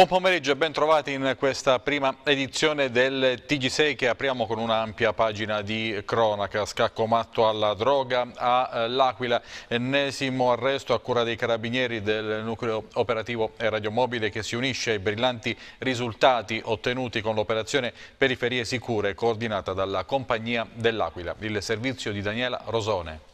Buon pomeriggio e ben trovati in questa prima edizione del TG6 che apriamo con un'ampia pagina di cronaca, scacco matto alla droga all'Aquila, eh, ennesimo arresto a cura dei carabinieri del nucleo operativo e radiomobile che si unisce ai brillanti risultati ottenuti con l'operazione Periferie Sicure coordinata dalla compagnia dell'Aquila, il servizio di Daniela Rosone.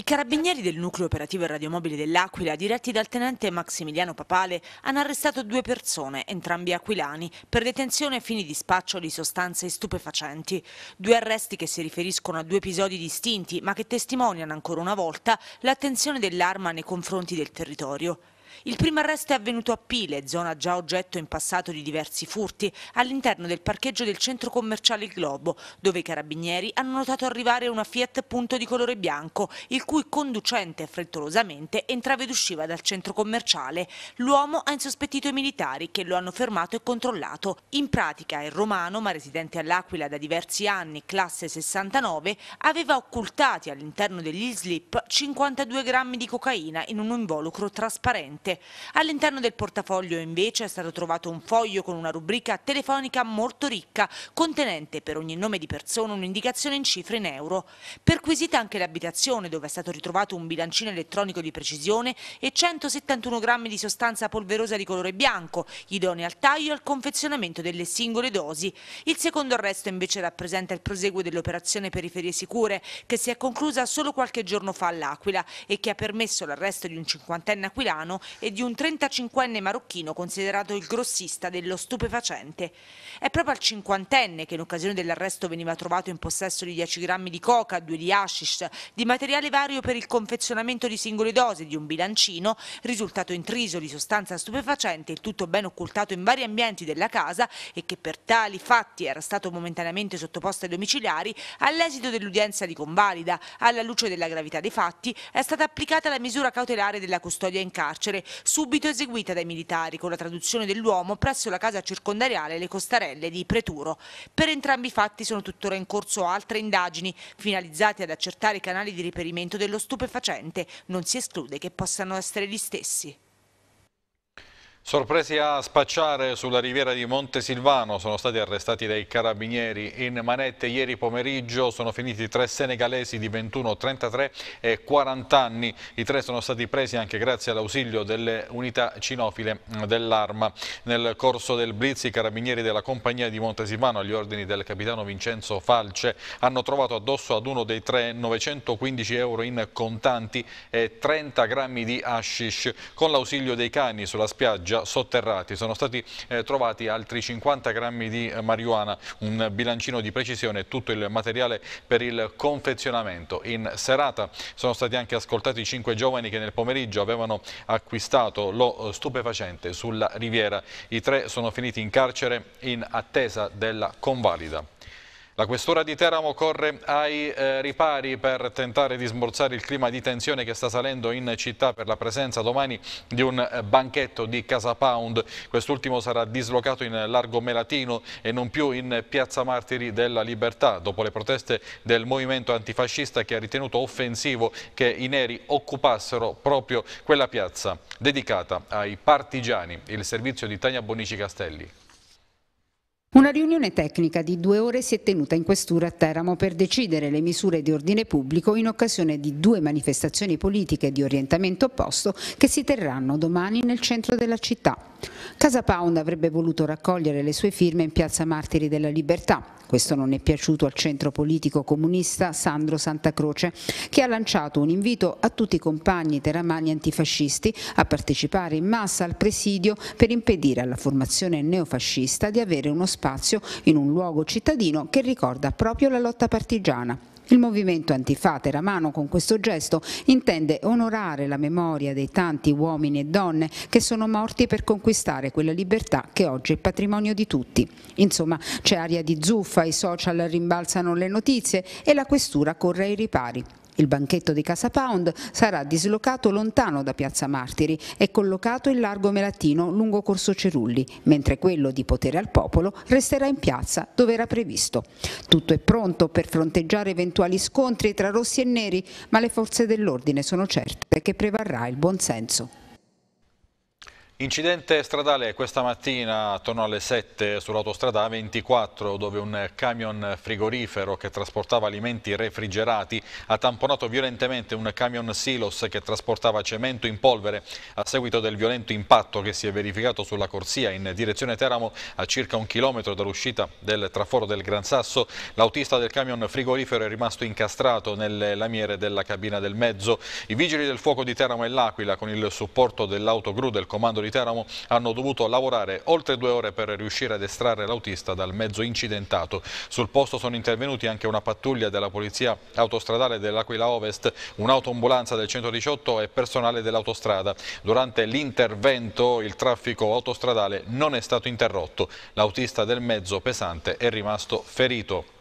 I carabinieri del nucleo operativo e radiomobili dell'Aquila, diretti dal tenente Maximiliano Papale, hanno arrestato due persone, entrambi aquilani, per detenzione a fini di spaccio di sostanze stupefacenti. Due arresti che si riferiscono a due episodi distinti, ma che testimoniano ancora una volta l'attenzione dell'arma nei confronti del territorio. Il primo arresto è avvenuto a Pile, zona già oggetto in passato di diversi furti, all'interno del parcheggio del centro commerciale Il Globo, dove i carabinieri hanno notato arrivare una Fiat Punto di colore bianco, il cui conducente frettolosamente entrava ed usciva dal centro commerciale. L'uomo ha insospettito i militari che lo hanno fermato e controllato. In pratica il romano, ma residente all'Aquila da diversi anni, classe 69, aveva occultati all'interno degli slip 52 grammi di cocaina in un involucro trasparente cliente. All'interno del portafoglio invece è stato trovato un foglio con una rubrica telefonica molto ricca, contenente per ogni nome di persona un'indicazione in cifre in euro. Perquisita anche l'abitazione dove è stato ritrovato un bilancino elettronico di precisione e 171 grammi di sostanza polverosa di colore bianco, idonea al taglio e al confezionamento delle singole dosi. Il secondo arresto invece rappresenta il proseguo dell'operazione Periferie Sicure, che si è conclusa solo qualche giorno fa all'Aquila e che ha permesso l'arresto di un cinquantenne aquilano e di un 35enne marocchino considerato il grossista dello stupefacente. È proprio al cinquantenne che in occasione dell'arresto veniva trovato in possesso di 10 grammi di coca, 2 di hashish, di materiale vario per il confezionamento di singole dosi di un bilancino, risultato intriso di sostanza stupefacente, il tutto ben occultato in vari ambienti della casa e che per tali fatti era stato momentaneamente sottoposto ai domiciliari all'esito dell'udienza di convalida. Alla luce della gravità dei fatti è stata applicata la misura cautelare della custodia in carcere subito eseguita dai militari con la traduzione dell'uomo presso la casa circondariale Le Costarelle di Preturo. Per entrambi i fatti sono tuttora in corso altre indagini finalizzate ad accertare i canali di riperimento dello stupefacente. Non si esclude che possano essere gli stessi. Sorpresi a spacciare sulla riviera di Monte Silvano, sono stati arrestati dai carabinieri in manette ieri pomeriggio, sono finiti tre senegalesi di 21, 33 e 40 anni, i tre sono stati presi anche grazie all'ausilio delle unità cinofile dell'arma. Nel corso del blitz i carabinieri della compagnia di Monte Silvano agli ordini del capitano Vincenzo Falce hanno trovato addosso ad uno dei tre 915 euro in contanti e 30 grammi di hashish. Con l'ausilio dei cani sulla spiaggia Foggia sotterrati. Sono stati eh, trovati altri 50 grammi di eh, marijuana, un bilancino di precisione e tutto il materiale per il confezionamento. In serata sono stati anche ascoltati cinque giovani che nel pomeriggio avevano acquistato lo eh, stupefacente sulla riviera. I tre sono finiti in carcere in attesa della convalida. La questura di Teramo corre ai eh, ripari per tentare di smorzare il clima di tensione che sta salendo in città per la presenza domani di un eh, banchetto di Casa Pound. Quest'ultimo sarà dislocato in Largo Melatino e non più in Piazza Martiri della Libertà, dopo le proteste del movimento antifascista che ha ritenuto offensivo che i neri occupassero proprio quella piazza dedicata ai partigiani, il servizio di Tania Bonici Castelli. Una riunione tecnica di due ore si è tenuta in questura a Teramo per decidere le misure di ordine pubblico in occasione di due manifestazioni politiche di orientamento opposto che si terranno domani nel centro della città. Casa Pound avrebbe voluto raccogliere le sue firme in piazza Martiri della Libertà. Questo non è piaciuto al centro politico comunista Sandro Santacroce, che ha lanciato un invito a tutti i compagni teramani antifascisti a partecipare in massa al presidio per impedire alla formazione neofascista di avere uno spazio in un luogo cittadino che ricorda proprio la lotta partigiana. Il movimento Antifate Ramano con questo gesto intende onorare la memoria dei tanti uomini e donne che sono morti per conquistare quella libertà che oggi è patrimonio di tutti. Insomma, c'è aria di zuffa, i social rimbalzano le notizie e la questura corre ai ripari. Il banchetto di Casa Pound sarà dislocato lontano da Piazza Martiri e collocato in largo Melatino lungo Corso Cerulli, mentre quello di Potere al Popolo resterà in piazza dove era previsto. Tutto è pronto per fronteggiare eventuali scontri tra rossi e neri, ma le forze dell'ordine sono certe che prevarrà il buonsenso. Incidente stradale questa mattina attorno alle 7 sull'autostrada A24 dove un camion frigorifero che trasportava alimenti refrigerati ha tamponato violentemente un camion silos che trasportava cemento in polvere a seguito del violento impatto che si è verificato sulla corsia in direzione Teramo a circa un chilometro dall'uscita del traforo del Gran Sasso. L'autista del camion frigorifero è rimasto incastrato nelle lamiere della cabina del mezzo. I vigili del fuoco di Teramo e L'Aquila con il supporto dell'autogru del comando di di Teramo hanno dovuto lavorare oltre due ore per riuscire ad estrarre l'autista dal mezzo incidentato. Sul posto sono intervenuti anche una pattuglia della polizia autostradale dell'Aquila Ovest, un'autoambulanza del 118 e personale dell'autostrada. Durante l'intervento il traffico autostradale non è stato interrotto. L'autista del mezzo pesante è rimasto ferito.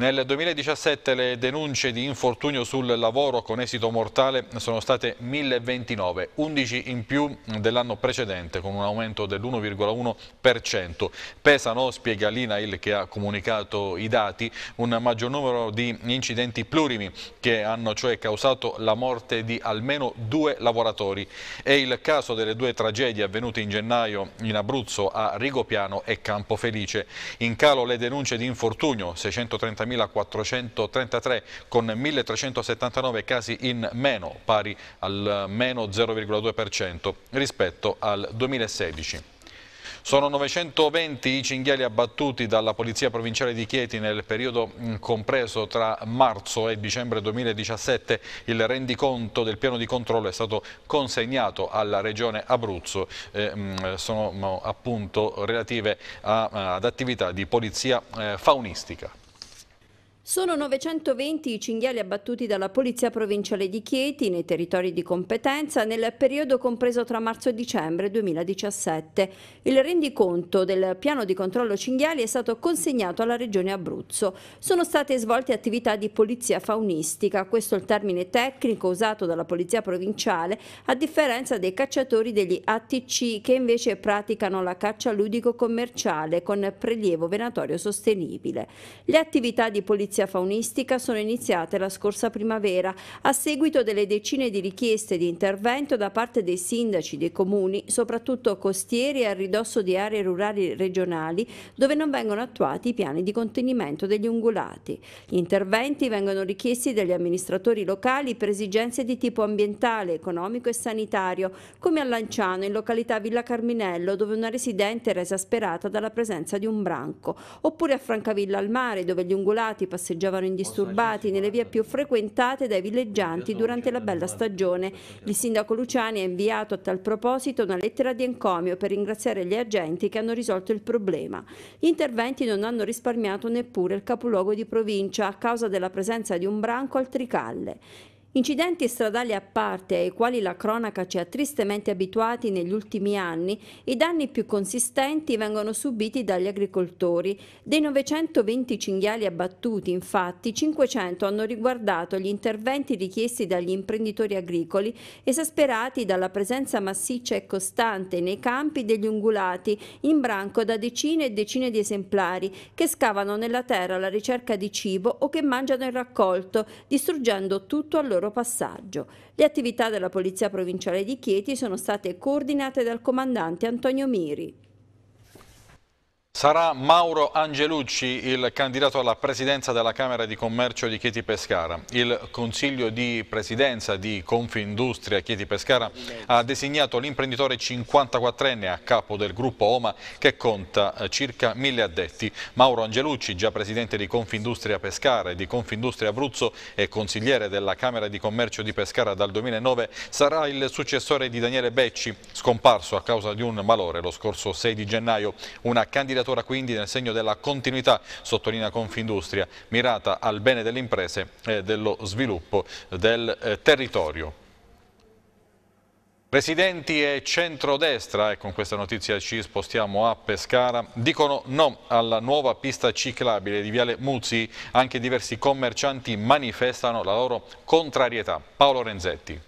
Nel 2017 le denunce di infortunio sul lavoro con esito mortale sono state 1029, 11 in più dell'anno precedente con un aumento dell'1,1%. Pesano, spiega l'INAIL che ha comunicato i dati, un maggior numero di incidenti plurimi che hanno cioè causato la morte di almeno due lavoratori. È il caso delle due tragedie avvenute in gennaio in Abruzzo a Rigopiano e Campo Felice. In calo le denunce di infortunio, 630 3433 con 1379 casi in meno, pari al meno 0,2% rispetto al 2016. Sono 920 i cinghiali abbattuti dalla Polizia Provinciale di Chieti nel periodo compreso tra marzo e dicembre 2017. Il rendiconto del piano di controllo è stato consegnato alla Regione Abruzzo. Eh, sono appunto relative ad attività di polizia eh, faunistica. Sono 920 i cinghiali abbattuti dalla Polizia Provinciale di Chieti nei territori di competenza nel periodo compreso tra marzo e dicembre 2017. Il rendiconto del piano di controllo cinghiali è stato consegnato alla Regione Abruzzo. Sono state svolte attività di polizia faunistica, questo è il termine tecnico usato dalla Polizia Provinciale, a differenza dei cacciatori degli ATC che invece praticano la caccia ludico-commerciale con prelievo venatorio sostenibile. Le attività di polizia edilizia faunistica sono iniziate la scorsa primavera a seguito delle decine di richieste di intervento da parte dei sindaci dei comuni, soprattutto costieri e a ridosso di aree rurali regionali dove non vengono attuati i piani di contenimento degli ungulati. Gli interventi vengono richiesti dagli amministratori locali per esigenze di tipo ambientale, economico e sanitario, come a Lanciano in località Villa Carminello dove una residente era esasperata dalla presenza di un branco, oppure a Francavilla al mare dove gli ungulati passano passeggiavano indisturbati nelle vie più frequentate dai villeggianti durante la bella stagione. Il sindaco Luciani ha inviato a tal proposito una lettera di encomio per ringraziare gli agenti che hanno risolto il problema. Gli interventi non hanno risparmiato neppure il capoluogo di provincia a causa della presenza di un branco al tricalle. Incidenti stradali a parte, ai quali la cronaca ci ha tristemente abituati negli ultimi anni, i danni più consistenti vengono subiti dagli agricoltori. Dei 920 cinghiali abbattuti, infatti, 500 hanno riguardato gli interventi richiesti dagli imprenditori agricoli, esasperati dalla presenza massiccia e costante nei campi degli ungulati, in branco da decine e decine di esemplari, che scavano nella terra alla ricerca di cibo o che mangiano il raccolto, distruggendo tutto al loro loro passaggio. Le attività della Polizia Provinciale di Chieti sono state coordinate dal comandante Antonio Miri. Sarà Mauro Angelucci il candidato alla presidenza della Camera di Commercio di Chieti Pescara. Il Consiglio di Presidenza di Confindustria Chieti Pescara ha designato l'imprenditore 54enne a capo del gruppo OMA che conta eh, circa mille addetti. Mauro Angelucci, già presidente di Confindustria Pescara e di Confindustria Abruzzo e consigliere della Camera di Commercio di Pescara dal 2009, sarà il successore di Daniele Becci, scomparso a causa di un malore lo scorso 6 di gennaio. Una candidatura tagliatura quindi nel segno della continuità, sottolinea Confindustria, mirata al bene delle imprese e dello sviluppo del eh, territorio. Presidenti e centrodestra, e con questa notizia ci spostiamo a Pescara, dicono no alla nuova pista ciclabile di Viale Muzzi, anche diversi commercianti manifestano la loro contrarietà. Paolo Renzetti.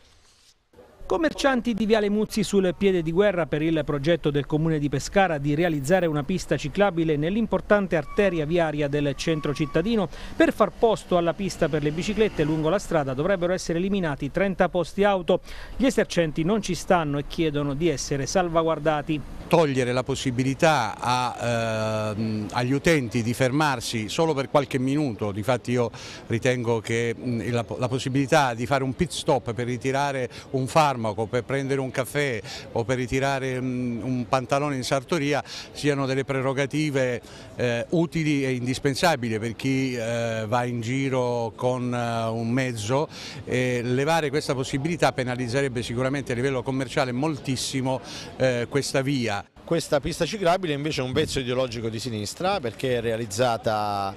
Commercianti di Viale Muzzi sul piede di guerra per il progetto del comune di Pescara di realizzare una pista ciclabile nell'importante arteria viaria del centro cittadino. Per far posto alla pista per le biciclette lungo la strada dovrebbero essere eliminati 30 posti auto. Gli esercenti non ci stanno e chiedono di essere salvaguardati. Togliere la possibilità a, eh, agli utenti di fermarsi solo per qualche minuto, difatti io ritengo che la, la possibilità di fare un pit stop per ritirare un faro farmaco, per prendere un caffè o per ritirare mm, un pantalone in sartoria siano delle prerogative eh, utili e indispensabili per chi eh, va in giro con eh, un mezzo. e levare questa possibilità penalizzerebbe sicuramente a livello commerciale moltissimo eh, questa via. Questa pista ciclabile invece è un pezzo ideologico di sinistra perché è realizzata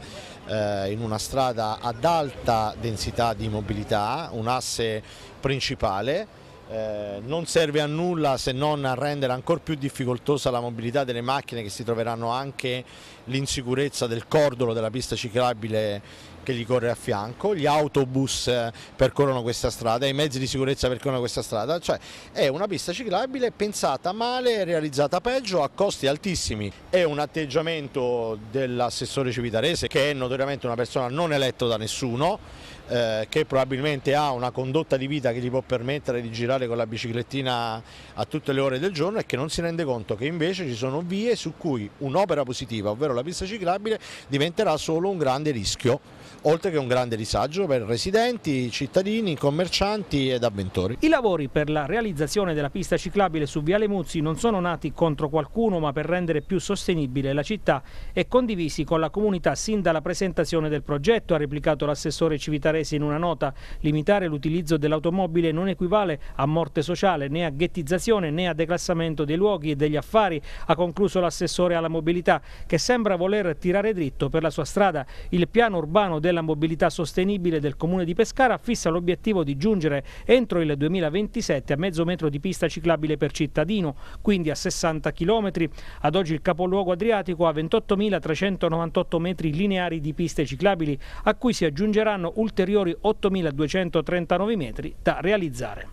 eh, in una strada ad alta densità di mobilità, un asse principale eh, non serve a nulla se non a rendere ancora più difficoltosa la mobilità delle macchine che si troveranno anche l'insicurezza del cordolo della pista ciclabile che gli corre a fianco, gli autobus eh, percorrono questa strada, i mezzi di sicurezza percorrono questa strada, cioè è una pista ciclabile pensata male, realizzata peggio, a costi altissimi. È un atteggiamento dell'assessore Civitarese che è notoriamente una persona non eletta da nessuno, eh, che probabilmente ha una condotta di vita che gli può permettere di girare con la biciclettina a tutte le ore del giorno e che non si rende conto che invece ci sono vie su cui un'opera positiva, ovvero la pista ciclabile, diventerà solo un grande rischio, oltre che un grande disagio per residenti, cittadini, commercianti ed avventori. I lavori per la realizzazione della pista ciclabile su Viale Muzzi non sono nati contro qualcuno ma per rendere più sostenibile la città e condivisi con la comunità sin dalla presentazione del progetto, ha replicato l'assessore Civitare Caresi in una nota. Limitare l'utilizzo dell'automobile non equivale a morte sociale, né a ghettizzazione, né a declassamento dei luoghi e degli affari, ha concluso l'assessore alla mobilità, che sembra voler tirare dritto per la sua strada. Il piano urbano della mobilità sostenibile del comune di Pescara fissa l'obiettivo di giungere entro il 2027 a mezzo metro di pista ciclabile per cittadino, quindi a 60 km. Ad oggi il capoluogo adriatico ha 28.398 metri lineari di piste ciclabili, a cui si aggiungeranno ulteriori ulteriori 8.239 metri da realizzare.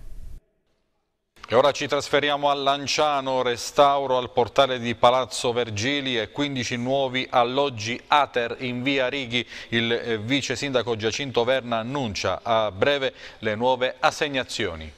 E ora ci trasferiamo a Lanciano, restauro al portale di Palazzo Vergili e 15 nuovi alloggi Ater in via Righi. Il eh, vice sindaco Giacinto Verna annuncia a breve le nuove assegnazioni.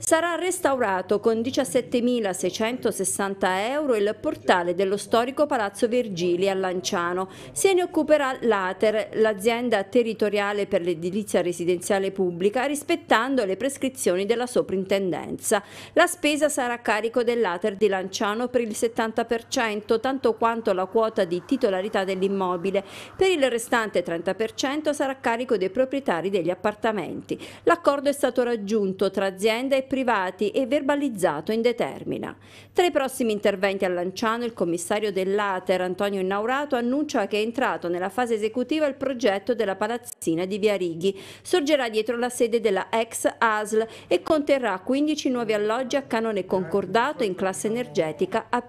Sarà restaurato con 17.660 euro il portale dello storico Palazzo Vergili a Lanciano. Se ne occuperà l'Ater, l'azienda territoriale per l'edilizia residenziale pubblica, rispettando le prescrizioni della soprintendenza. La spesa sarà a carico dell'Ater di Lanciano per il 70%, tanto quanto la quota di titolarità dell'immobile. Per il restante 30% sarà a carico dei proprietari degli appartamenti. L'accordo è stato raggiunto tra azienda e privati e verbalizzato indetermina. Tra i prossimi interventi a Lanciano il commissario dell'Ater Antonio Innaurato annuncia che è entrato nella fase esecutiva il progetto della palazzina di Via Righi. Sorgerà dietro la sede della ex ASL e conterrà 15 nuovi alloggi a canone concordato in classe energetica A+.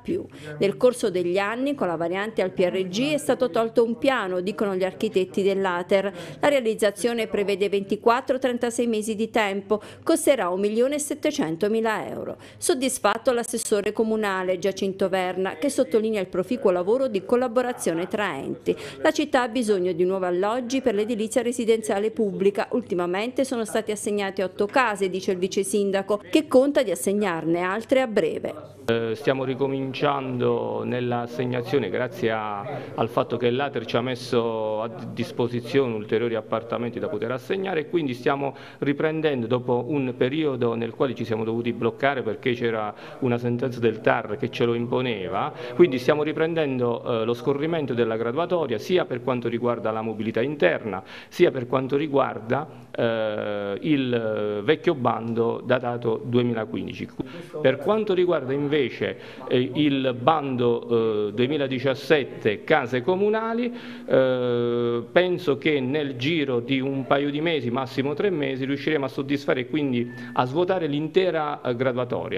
Nel corso degli anni con la variante al PRG è stato tolto un piano, dicono gli architetti dell'Ater. La realizzazione prevede 24-36 mesi di tempo, costerà 1.600.000 700.000 euro. Soddisfatto l'assessore comunale Giacinto Verna che sottolinea il proficuo lavoro di collaborazione tra enti. La città ha bisogno di nuovi alloggi per l'edilizia residenziale pubblica. Ultimamente sono stati assegnati otto case, dice il vice sindaco, che conta di assegnarne altre a breve. Eh, stiamo ricominciando nell'assegnazione grazie a, al fatto che l'Ater ci ha messo a disposizione ulteriori appartamenti da poter assegnare e quindi stiamo riprendendo dopo un periodo nel quale ci siamo dovuti bloccare perché c'era una sentenza del TAR che ce lo imponeva, quindi stiamo riprendendo eh, lo scorrimento della graduatoria sia per quanto riguarda la mobilità interna sia per quanto riguarda eh, il eh, vecchio bando datato 2015. Per quanto riguarda invece invece eh, il bando eh, 2017 case comunali, eh, penso che nel giro di un paio di mesi, massimo tre mesi, riusciremo a soddisfare e quindi a svuotare l'intera eh, graduatoria.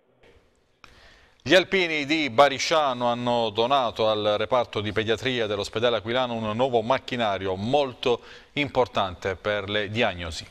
Gli alpini di Barisciano hanno donato al reparto di pediatria dell'ospedale Aquilano un nuovo macchinario molto importante per le diagnosi.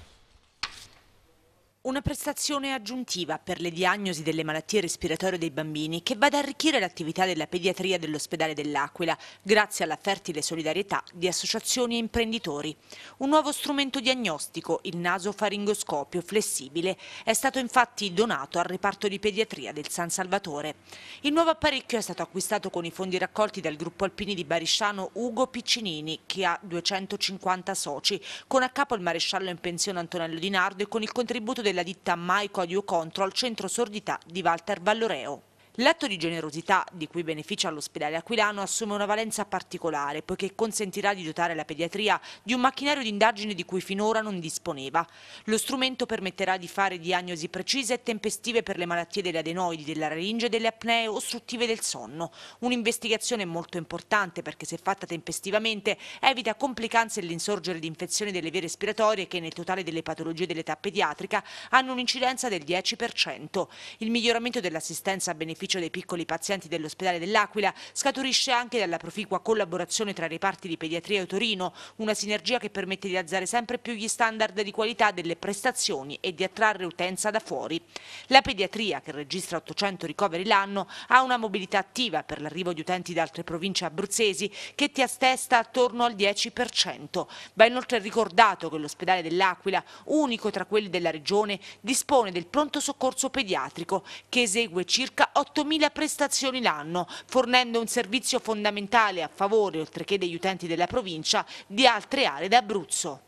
Una prestazione aggiuntiva per le diagnosi delle malattie respiratorie dei bambini che va ad arricchire l'attività della pediatria dell'ospedale dell'Aquila grazie alla fertile solidarietà di associazioni e imprenditori. Un nuovo strumento diagnostico, il naso faringoscopio flessibile, è stato infatti donato al reparto di pediatria del San Salvatore. Il nuovo apparecchio è stato acquistato con i fondi raccolti dal gruppo alpini di Barisciano Ugo Piccinini che ha 250 soci, con a capo il maresciallo in pensione Antonello Di Nardo e con il contributo del della ditta Maico Audio Control Centro Sordità di Walter Valloreo. L'atto di generosità di cui beneficia l'ospedale aquilano assume una valenza particolare poiché consentirà di dotare la pediatria di un macchinario di indagine di cui finora non disponeva. Lo strumento permetterà di fare diagnosi precise e tempestive per le malattie delle adenoidi, della laringe e delle apnee ostruttive del sonno. Un'investigazione molto importante perché se fatta tempestivamente evita complicanze e l'insorgere di infezioni delle vie respiratorie che nel totale delle patologie dell'età pediatrica hanno un'incidenza del 10%. Il miglioramento dell'assistenza a beneficio beneficio dei piccoli pazienti dell'ospedale dell'Aquila scaturisce anche dalla proficua collaborazione tra i reparti di pediatria e Torino, una sinergia che permette di alzare sempre più gli standard di qualità delle prestazioni e di attrarre utenza da fuori. La pediatria, che registra 800 ricoveri l'anno, ha una mobilità attiva per l'arrivo di utenti da altre province abruzzesi che ti attesta attorno al 10%. Va inoltre ricordato che l'ospedale dell'Aquila, unico tra quelli della regione, dispone del pronto soccorso pediatrico che esegue circa 8.000 prestazioni l'anno, fornendo un servizio fondamentale a favore, oltre che degli utenti della provincia, di altre aree d'Abruzzo.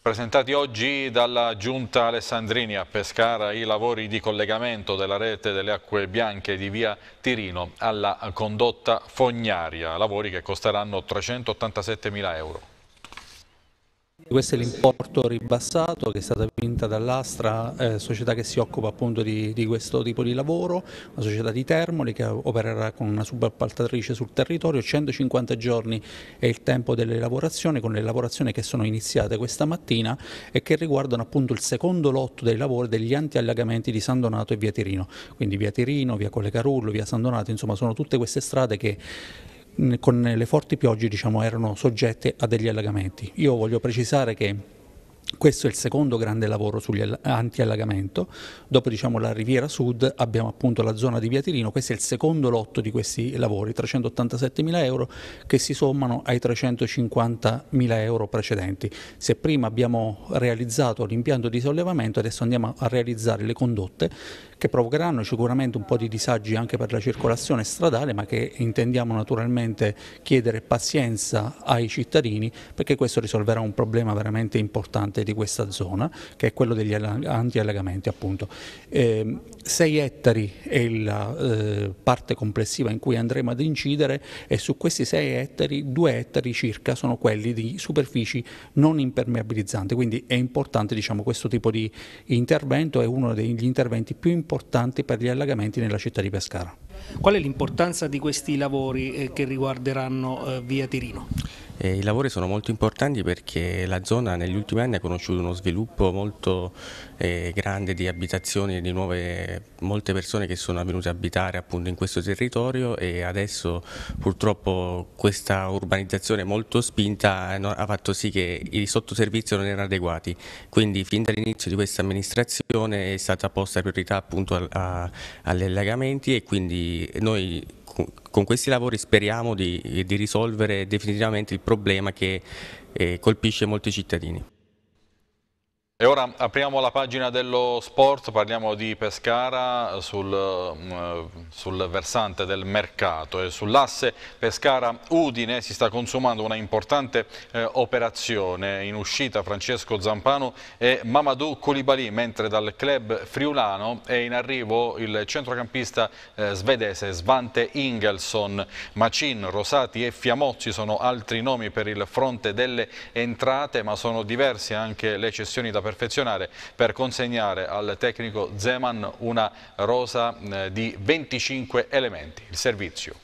Presentati oggi dalla Giunta Alessandrini a Pescara i lavori di collegamento della rete delle acque bianche di via Tirino alla condotta fognaria, lavori che costeranno 387 euro. Questo è l'importo ribassato che è stata vinta dall'Astra, eh, società che si occupa appunto di, di, questo tipo di lavoro, una società di Termoli che opererà con una subappaltatrice sul territorio, 150 giorni è il tempo delle lavorazioni, con le lavorazioni che sono iniziate questa mattina e che riguardano appunto il secondo lotto dei lavori degli antiallagamenti di San Donato e Via Tirino, quindi Via Tirino, Via Colle Carullo, Via San Donato, insomma sono tutte queste strade che con le forti piogge diciamo, erano soggette a degli allagamenti. Io voglio precisare che questo è il secondo grande lavoro sugli anti-allagamento, dopo diciamo, la Riviera Sud abbiamo appunto la zona di Via Tirino, questo è il secondo lotto di questi lavori, 387 mila euro che si sommano ai 350 mila euro precedenti. Se prima abbiamo realizzato l'impianto di sollevamento adesso andiamo a realizzare le condotte che provocheranno sicuramente un po' di disagi anche per la circolazione stradale ma che intendiamo naturalmente chiedere pazienza ai cittadini perché questo risolverà un problema veramente importante di questa zona che è quello degli antiallagamenti appunto. 6 eh, ettari è la eh, parte complessiva in cui andremo ad incidere e su questi 6 ettari 2 ettari circa sono quelli di superfici non impermeabilizzanti quindi è importante diciamo, questo tipo di intervento, è uno degli interventi più importanti importanti per gli allagamenti nella città di Pescara. Qual è l'importanza di questi lavori eh, che riguarderanno eh, via Tirino? I lavori sono molto importanti perché la zona negli ultimi anni ha conosciuto uno sviluppo molto eh, grande di abitazioni e di nuove, molte persone che sono venute a abitare appunto in questo territorio e adesso purtroppo questa urbanizzazione molto spinta ha fatto sì che i sottoservizi non erano adeguati, quindi fin dall'inizio di questa amministrazione è stata posta priorità appunto a, a, agli allagamenti e quindi noi con questi lavori speriamo di, di risolvere definitivamente il problema che eh, colpisce molti cittadini. E ora apriamo la pagina dello sport, parliamo di Pescara sul, mm, sul versante del mercato sull'asse Pescara-Udine si sta consumando una importante eh, operazione in uscita Francesco Zampano e Mamadou Koulibaly mentre dal club friulano è in arrivo il centrocampista eh, svedese Svante Ingelson Macin, Rosati e Fiamozzi sono altri nomi per il fronte delle entrate ma sono diverse anche le cessioni da perfezionare per consegnare al tecnico Zeman una rosa eh, di 25 elementi. Il servizio.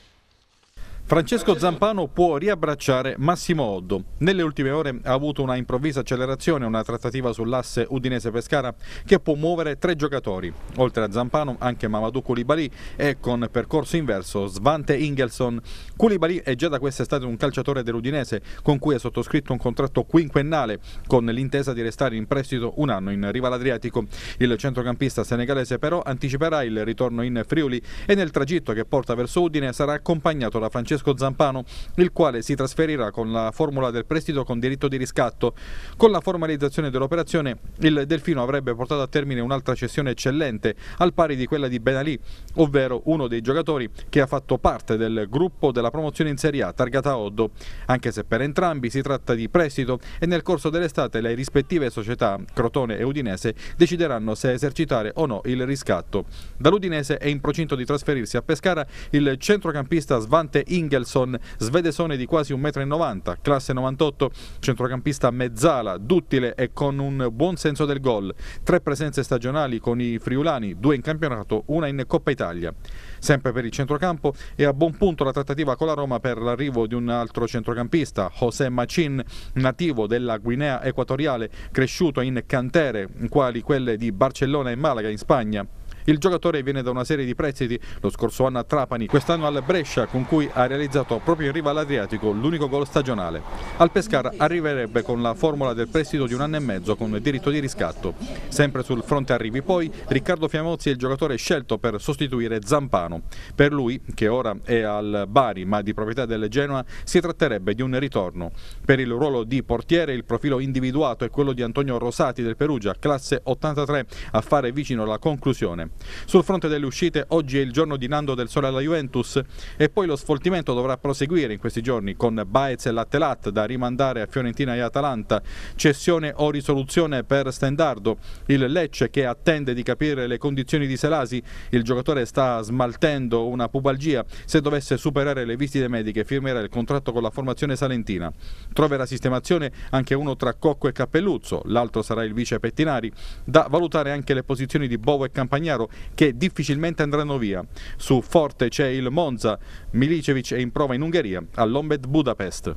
Francesco Zampano può riabbracciare Massimo Oddo. Nelle ultime ore ha avuto una improvvisa accelerazione, una trattativa sull'asse Udinese-Pescara che può muovere tre giocatori. Oltre a Zampano anche Mamadou Koulibaly e con percorso inverso Svante Ingelson. Koulibaly è già da quest'estate un calciatore dell'Udinese con cui è sottoscritto un contratto quinquennale con l'intesa di restare in prestito un anno in riva all'Adriatico. Il centrocampista senegalese però anticiperà il ritorno in Friuli e nel tragitto che porta verso Udine sarà accompagnato da Francesco Francesco Zampano, il quale si trasferirà con la formula del prestito con diritto di riscatto. Con la formalizzazione dell'operazione il Delfino avrebbe portato a termine un'altra cessione eccellente, al pari di quella di Benalì, ovvero uno dei giocatori che ha fatto parte del gruppo della promozione in Serie A targata Oddo, anche se per entrambi si tratta di prestito e nel corso dell'estate le rispettive società Crotone e Udinese decideranno se esercitare o no il riscatto. Dall'Udinese è in procinto di trasferirsi a Pescara il centrocampista Svante Inglese Ingelson, svedesone di quasi 1,90 m, classe 98, centrocampista mezzala, duttile e con un buon senso del gol. Tre presenze stagionali con i friulani, due in campionato, una in Coppa Italia. Sempre per il centrocampo è a buon punto la trattativa con la Roma per l'arrivo di un altro centrocampista, José Machin, nativo della Guinea equatoriale, cresciuto in cantere quali quelle di Barcellona e Malaga in Spagna. Il giocatore viene da una serie di prestiti, lo scorso anno a Trapani, quest'anno al Brescia, con cui ha realizzato proprio in riva all'Adriatico l'unico gol stagionale. Al Pescara arriverebbe con la formula del prestito di un anno e mezzo con diritto di riscatto. Sempre sul fronte arrivi poi, Riccardo Fiamozzi è il giocatore scelto per sostituire Zampano. Per lui, che ora è al Bari ma di proprietà del Genoa, si tratterebbe di un ritorno. Per il ruolo di portiere il profilo individuato è quello di Antonio Rosati del Perugia, classe 83, a fare vicino la conclusione. Sul fronte delle uscite oggi è il giorno di Nando del Sole alla Juventus e poi lo sfoltimento dovrà proseguire in questi giorni con Baez e Lattelat da rimandare a Fiorentina e Atalanta, cessione o risoluzione per Stendardo, il Lecce che attende di capire le condizioni di Selasi, il giocatore sta smaltendo una pubalgia, se dovesse superare le visite mediche firmerà il contratto con la formazione salentina. Troverà sistemazione anche uno tra Cocco e Cappelluzzo, l'altro sarà il vice Pettinari, da valutare anche le posizioni di Bovo e Campagnaro Lautaro che difficilmente andranno via. Su forte c'è il Monza, Milicevic è in prova in Ungheria, all'Ombed Budapest.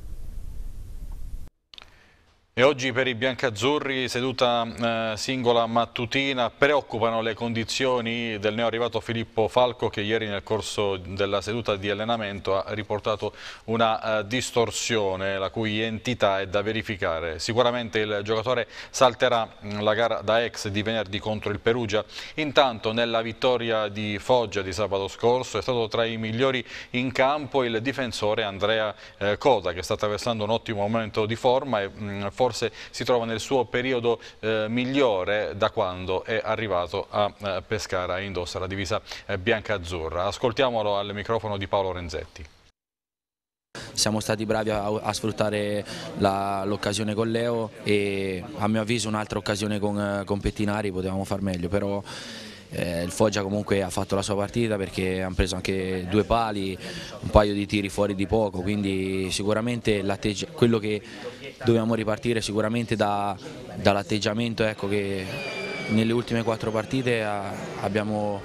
E oggi per i biancazzurri seduta eh, singola mattutina, preoccupano le condizioni del neo arrivato Filippo Falco che ieri nel corso della seduta di allenamento ha riportato una eh, distorsione la cui entità è da verificare. Sicuramente il giocatore salterà mm, la gara da ex di venerdì contro il Perugia. Intanto nella vittoria di Foggia di sabato scorso è stato tra i migliori in campo il difensore Andrea eh, Coda che sta attraversando un ottimo momento di forma e mm, forse forse si trova nel suo periodo eh, migliore da quando è arrivato a eh, Pescara e indossa la divisa eh, bianca-azzurra. Ascoltiamolo al microfono di Paolo Renzetti. Siamo stati bravi a, a sfruttare l'occasione con Leo e a mio avviso un'altra occasione con, eh, con Pettinari potevamo far meglio, però eh, il Foggia comunque ha fatto la sua partita perché hanno preso anche due pali, un paio di tiri fuori di poco, quindi sicuramente quello che dobbiamo ripartire sicuramente da, dall'atteggiamento ecco, che nelle ultime quattro partite abbiamo,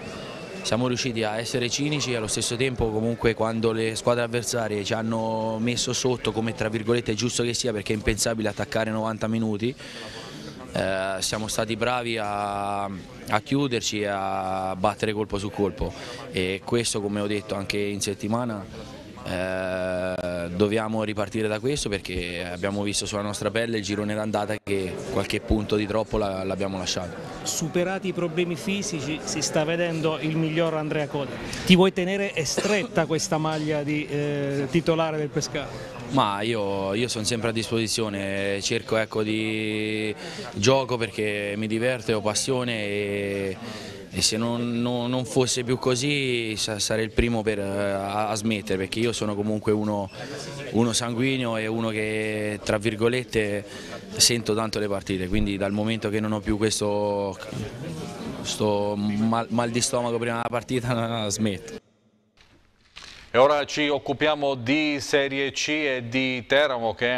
siamo riusciti a essere cinici e allo stesso tempo comunque quando le squadre avversarie ci hanno messo sotto come tra virgolette è giusto che sia perché è impensabile attaccare 90 minuti eh, siamo stati bravi a, a chiuderci e a battere colpo su colpo e questo come ho detto anche in settimana eh, dobbiamo ripartire da questo perché abbiamo visto sulla nostra pelle il girone d'andata che qualche punto di troppo l'abbiamo lasciato. Superati i problemi fisici si sta vedendo il miglior Andrea Coda. Ti vuoi tenere stretta questa maglia di eh, titolare del Pescara? Ma io, io sono sempre a disposizione, cerco ecco, di gioco perché mi diverte, ho passione e, e se non, non, non, fosse più così sarei il primo per, a, a, smettere perché io sono comunque uno, uno sanguigno e uno che tra virgolette sento tanto le partite, quindi dal momento che non ho più questo sto mal, mal, di stomaco prima della partita smetto. E ora ci occupiamo di Serie C e di Teramo che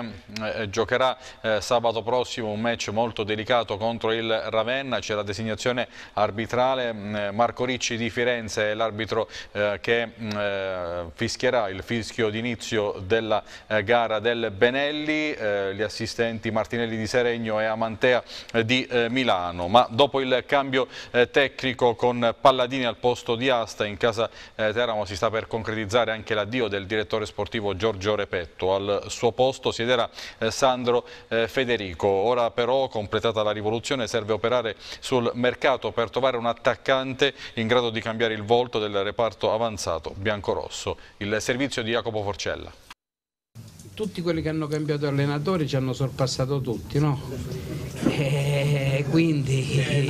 eh, giocherà eh, sabato prossimo un match molto delicato contro il Ravenna, c'è la designazione arbitrale, mm, eh, Marco Ricci di Firenze è l'arbitro eh, che mm, eh, fischierà il fischio d'inizio della eh, gara del Benelli, gli assistenti Martinelli di Seregno e Amantea di Milano, ma dopo il cambio tecnico con Palladini al posto di Asta in casa Teramo si sta per concretizzare salutare anche l'addio del direttore sportivo Giorgio Repetto. Al suo posto siederà eh, Sandro eh, Federico. Ora però, completata la rivoluzione, serve operare sul mercato per trovare un attaccante in grado di cambiare il volto del reparto avanzato biancorosso. Il servizio di Jacopo Forcella. Tutti quelli che hanno cambiato allenatore ci hanno sorpassato tutti, no? E eh, eh, quindi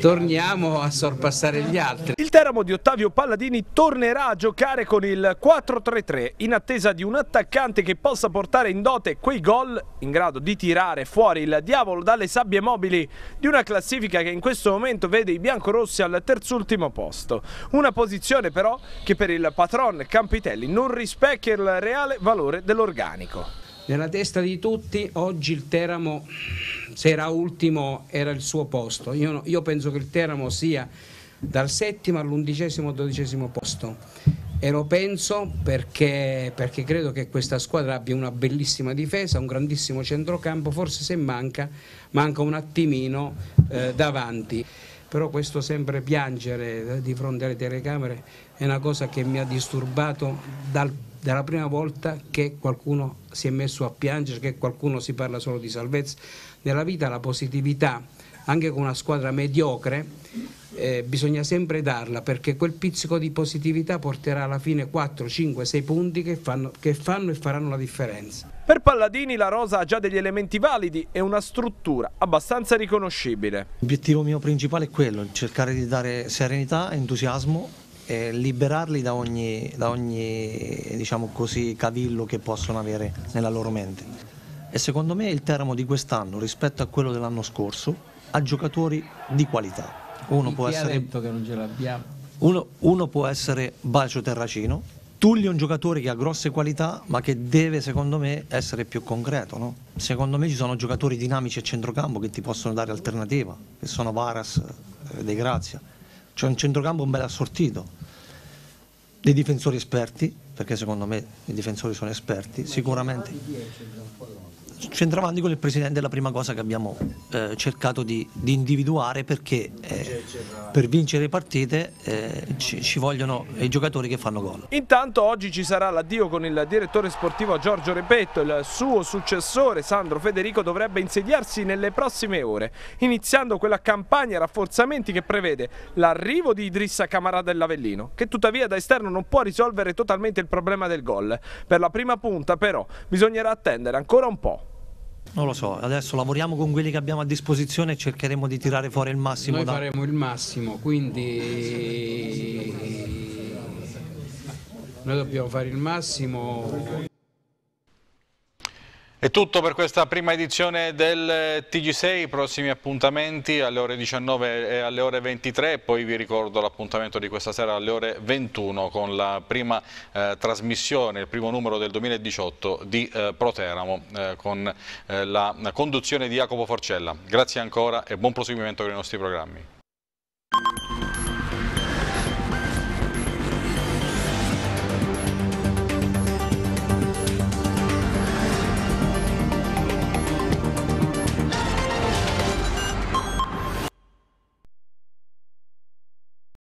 torniamo a sorpassare gli altri. Il Teramo di Ottavio Palladini tornerà a giocare con il 4-3-3 in attesa di un attaccante che possa portare in dote quei gol in grado di tirare fuori il diavolo dalle sabbie mobili di una classifica che in questo momento vede i biancorossi al terzultimo posto. Una posizione però che per il patron Campitelli non rispecchia il reale valore dell'organico. Nella testa di tutti oggi il Teramo, se era ultimo, era il suo posto. Io, io penso che il Teramo sia dal settimo all'undicesimo o dodicesimo posto. E lo penso perché, perché credo che questa squadra abbia una bellissima difesa, un grandissimo centrocampo, forse se manca, manca un attimino eh, davanti però questo sempre piangere eh, di fronte alle telecamere è una cosa che mi ha disturbato dal dalla prima volta che qualcuno si è messo a piangere, che qualcuno si parla solo di salvezza. Nella vita la positività, anche con una squadra mediocre, eh, bisogna sempre darla perché quel pizzico di positività porterà alla fine 4, 5, 6 punti che fanno, che fanno e faranno la differenza. Per Palladini la rosa ha già degli elementi validi e una struttura abbastanza riconoscibile. L'obiettivo mio principale è quello, cercare di dare serenità, e entusiasmo eh, liberarli da ogni, da ogni diciamo così, cavillo che possono avere nella loro mente. E secondo me il Teramo di quest'anno rispetto a quello dell'anno scorso ha giocatori di qualità. Uno può, essere... uno, uno può essere Bacio Terracino, Tullio è un giocatore che ha grosse qualità ma che deve secondo me essere più concreto. No? Secondo me ci sono giocatori dinamici a centrocampo che ti possono dare alternativa, che sono Varas, eh, De Grazia. C'è un centrocampo un bel assortito dei difensori esperti, perché secondo me i difensori sono esperti, sicuramente centravanti con il presidente è la prima cosa che abbiamo eh, cercato di, di, individuare perché eh, per vincere partite eh, ci, ci, vogliono i giocatori che fanno gol. Intanto oggi ci sarà l'addio con il direttore sportivo Giorgio Repetto, e il suo successore Sandro Federico dovrebbe insediarsi nelle prossime ore, iniziando quella campagna rafforzamenti che prevede l'arrivo di Idrissa Camarà dell'Avellino, che tuttavia da esterno non può risolvere totalmente il problema del gol. Per la prima punta però bisognerà attendere ancora un po'. Non lo so, adesso lavoriamo con quelli che abbiamo a disposizione e cercheremo di tirare fuori il massimo. Noi da... faremo il massimo, quindi noi dobbiamo fare il massimo. È tutto per questa prima edizione del TG6, prossimi appuntamenti alle ore 19 e alle ore 23, poi vi ricordo l'appuntamento di questa sera alle ore 21 con la prima eh, trasmissione, il primo numero del 2018 di eh, Proteramo eh, con eh, la conduzione di Jacopo Forcella. Grazie ancora e buon proseguimento con i nostri programmi.